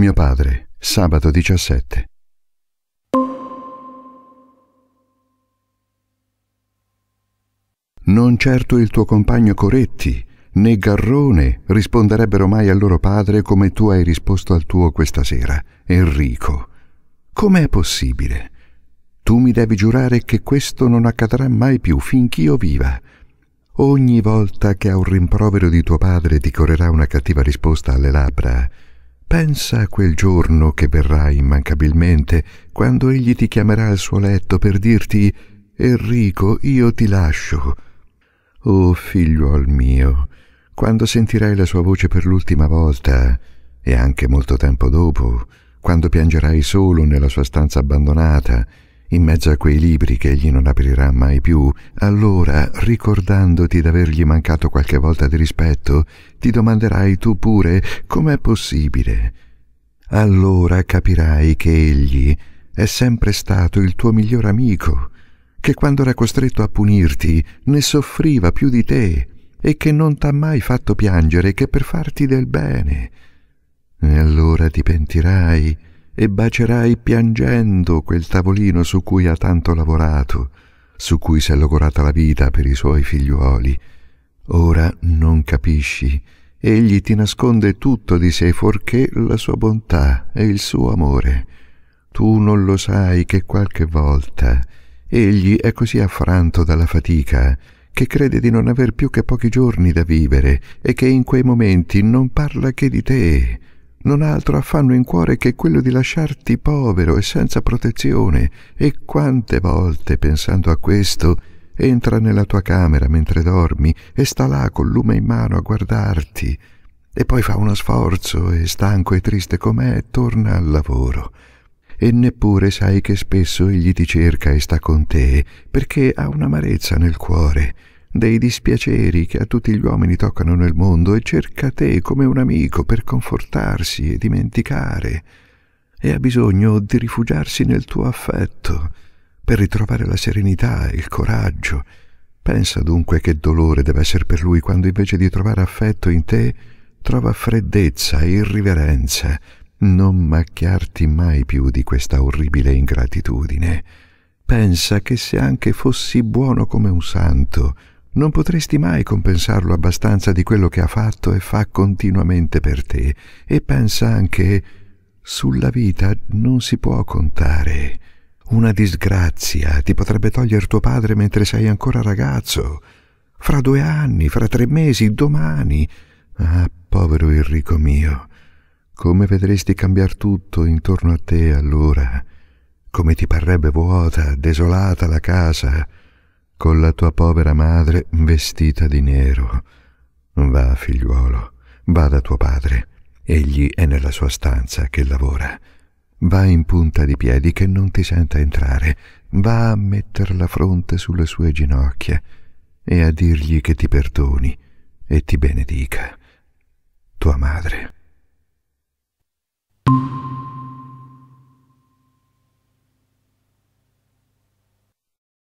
Mio padre, sabato 17. Non certo il tuo compagno Coretti né Garrone risponderebbero mai al loro padre come tu hai risposto al tuo questa sera, Enrico. Com'è possibile? Tu mi devi giurare che questo non accadrà mai più finch'io viva. Ogni volta che a un rimprovero di tuo padre ti correrà una cattiva risposta alle labbra, Pensa a quel giorno che verrà immancabilmente, quando egli ti chiamerà al suo letto per dirti Enrico, io ti lascio. Oh figliuol mio, quando sentirai la sua voce per l'ultima volta, e anche molto tempo dopo, quando piangerai solo nella sua stanza abbandonata, in mezzo a quei libri che egli non aprirà mai più, allora, ricordandoti d'avergli mancato qualche volta di rispetto, ti domanderai tu pure com'è possibile. Allora capirai che egli è sempre stato il tuo miglior amico, che quando era costretto a punirti ne soffriva più di te e che non t'ha mai fatto piangere che per farti del bene. E allora ti pentirai e bacierai piangendo quel tavolino su cui ha tanto lavorato, su cui si è logorata la vita per i suoi figliuoli. Ora non capisci, egli ti nasconde tutto di sé fuorché la sua bontà e il suo amore. Tu non lo sai che qualche volta egli è così affranto dalla fatica che crede di non aver più che pochi giorni da vivere e che in quei momenti non parla che di te, non ha altro affanno in cuore che quello di lasciarti povero e senza protezione, e quante volte, pensando a questo, entra nella tua camera mentre dormi e sta là col lume in mano a guardarti, e poi fa uno sforzo e, stanco e triste com'è, torna al lavoro. E neppure sai che spesso egli ti cerca e sta con te, perché ha un'amarezza nel cuore, dei dispiaceri che a tutti gli uomini toccano nel mondo e cerca te come un amico per confortarsi e dimenticare, e ha bisogno di rifugiarsi nel tuo affetto per ritrovare la serenità e il coraggio. Pensa dunque che dolore deve essere per lui quando invece di trovare affetto in te trova freddezza e irriverenza. Non macchiarti mai più di questa orribile ingratitudine. Pensa che se anche fossi buono come un santo, non potresti mai compensarlo abbastanza di quello che ha fatto e fa continuamente per te. E pensa anche sulla vita non si può contare. Una disgrazia ti potrebbe togliere tuo padre mentre sei ancora ragazzo. Fra due anni, fra tre mesi, domani. Ah, povero Enrico mio, come vedresti cambiar tutto intorno a te allora? Come ti parrebbe vuota, desolata la casa? con la tua povera madre vestita di nero. Va, figliuolo, va da tuo padre. Egli è nella sua stanza che lavora. Va in punta di piedi che non ti senta entrare. Va a metter la fronte sulle sue ginocchia e a dirgli che ti perdoni e ti benedica. Tua madre.